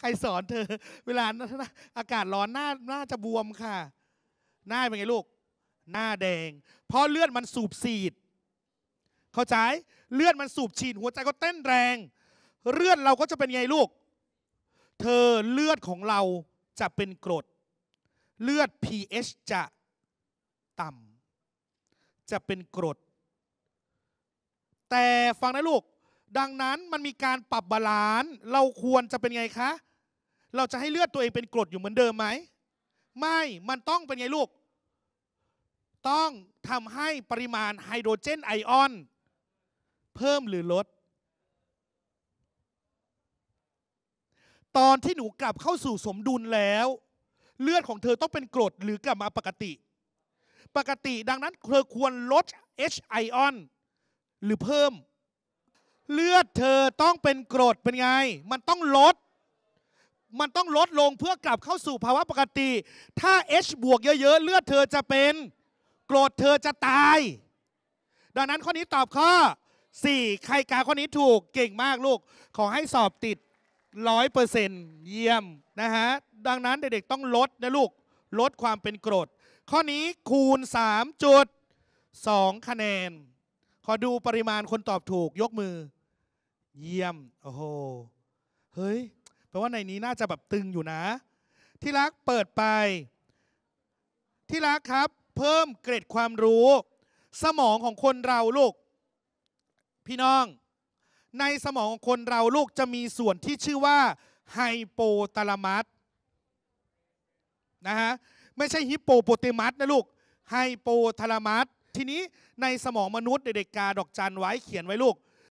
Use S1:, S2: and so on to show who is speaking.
S1: ใครสอนเธอ เวลา อากาศร้อนหน้าหน้าจะบวมค่ะหน้าเป็นไงลูก หน้าแดง เพราะเลือดมันสูบฉีดเข้าใจเลือดมันสูบฉีดหัวใจก็เต้นแรง เลือดเราก็จะเป็นไงลูก เธอเลือดของเราจะเป็นกรด เลือด pH จะต่ำจะเป็นกรด แต่ฟังนะลูก ดังนั้นมันมีการปรับบาลานซ์เราควรจะเป็นไงคะเราจะให้เลือดตัวเองเป็นกรดอยู่เหมือนเดิมไหมไม่มันต้องเป็นไงลูก ต้องทำให้ปริมาณไฮโดรเจนไอออน เพิ่มหรือลดตอนที่หนูกลับเข้าสู่สมดุลแล้ว เลือดของเธอต้องเป็นกรดหรือกลับมาปกติ ปกติดังนั้นเธอควรลด H ไอออนหรือเพิ่ม เลือดเธอต้องเป็นกรดเป็นไง มันต้องลดมันต้องลดลงเพื่อกลับเข้าสู่ภาวะปกติ ถ้า H บวกเยอะๆ เลือดเธอจะเป็นกรดเธอจะตาย ดังนั้นข้อนี้ตอบข้อ 4 ใครกาข้อนี้ถูกเก่งมากลูก ขอให้สอบติด 100%เเยี่ยมนะฮะดังนั้นเด็กๆ ต้องลดนะลูกลดความเป็นกรด ข้อนี้คูณ 3.2 คะแนน ขอดูปริมาณคนตอบถูก ยกมือเยี่ยมโอ้โหเฮ้ยแปลว่าในนี้น่าจะแบบตึงอยู่นะ ที่รักเปิดไป ที่รักครับเพิ่มเกรดความรู้ สมองของคนเราลูก พี่น้อง ในสมองของคนเราลูกจะมีส่วนที่ชื่อว่าไฮโปตาลามัสนะฮะไม่ใช่ฮิปโปโปเตมัสนะลูกไฮโปทาลามัสทีนี้ในสมองมนุษย์เด็กๆกาดอกจันไว้เขียนไว้ลูก